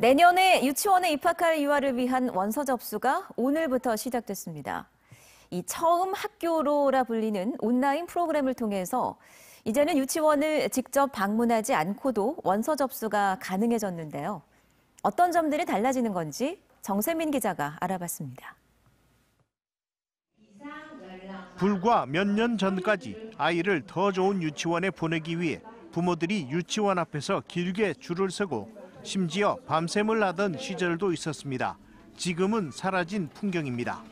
내년에 유치원에 입학할 유아를 위한 원서 접수가 오늘부터 시작됐습니다. 이 처음 학교로라 불리는 온라인 프로그램을 통해서 이제는 유치원을 직접 방문하지 않고도 원서 접수가 가능해졌는데요. 어떤 점들이 달라지는 건지 정세민 기자가 알아봤습니다. 불과 몇 년 전까지 아이를 더 좋은 유치원에 보내기 위해 부모들이 유치원 앞에서 길게 줄을 서고 심지어 밤샘을 하던 시절도 있었습니다. 지금은 사라진 풍경입니다.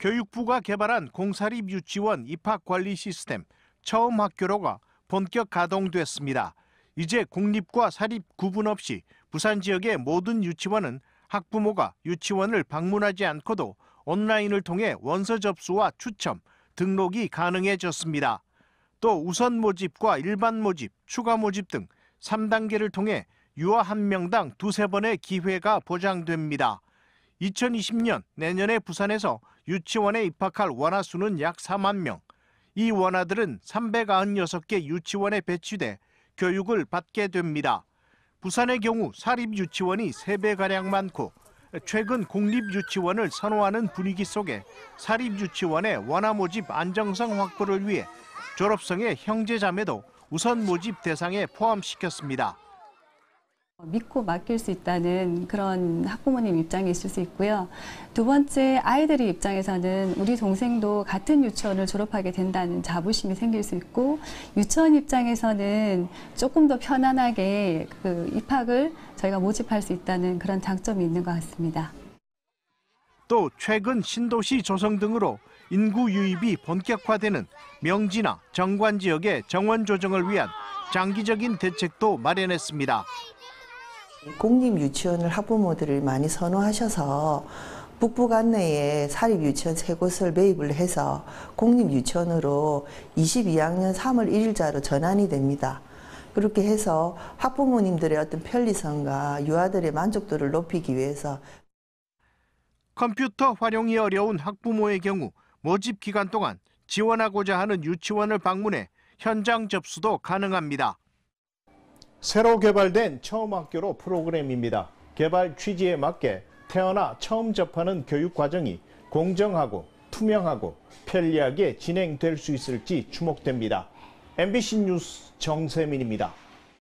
교육부가 개발한 공사립 유치원 입학 관리 시스템 처음 학교로가 본격 가동됐습니다. 이제 공립과 사립 구분 없이 부산 지역의 모든 유치원은 학부모가 유치원을 방문하지 않고도 온라인을 통해 원서 접수와 추첨, 등록이 가능해졌습니다. 또 우선 모집과 일반 모집, 추가 모집 등 3단계를 통해 유아 한 명당 두세 번의 기회가 보장됩니다. 2020년 내년에 부산에서 유치원에 입학할 원아 수는 약 4만 명. 이 원아들은 396개 유치원에 배치돼 교육을 받게 됩니다. 부산의 경우 사립 유치원이 3배가량 많고 최근 공립 유치원을 선호하는 분위기 속에 사립 유치원의 원아 모집 안정성 확보를 위해 졸업성의 형제자매도 우선 모집 대상에 포함시켰습니다. 믿고 맡길 수 있다는 그런 학부모님 입장이 있을 수 있고요. 두 번째 아이들의 입장에서는 우리 동생도 같은 유치원을 졸업하게 된다는 자부심이 생길 수 있고 유치원 입장에서는 조금 더 편안하게 그 입학을 저희가 모집할 수 있다는 그런 장점이 있는 것 같습니다. 또 최근 신도시 조성 등으로 인구 유입이 본격화되는 명지나 정관 지역의 정원 조정을 위한 장기적인 대책도 마련했습니다. 공립 유치원을 학부모들을 많이 선호하셔서 북부 관내에 사립 유치원 세 곳을 매입을 해서 공립 유치원으로 22학년 3월 1일자로 전환이 됩니다. 그렇게 해서 학부모님들의 어떤 편리성과 유아들의 만족도를 높이기 위해서 컴퓨터 활용이 어려운 학부모의 경우 모집 기간 동안 지원하고자 하는 유치원을 방문해 현장 접수도 가능합니다. 새로 개발된 처음 학교로 프로그램입니다. 개발 취지에 맞게 태어나 처음 접하는 교육 과정이 공정하고 투명하고 편리하게 진행될 수 있을지 주목됩니다. MBC 뉴스 정세민입니다.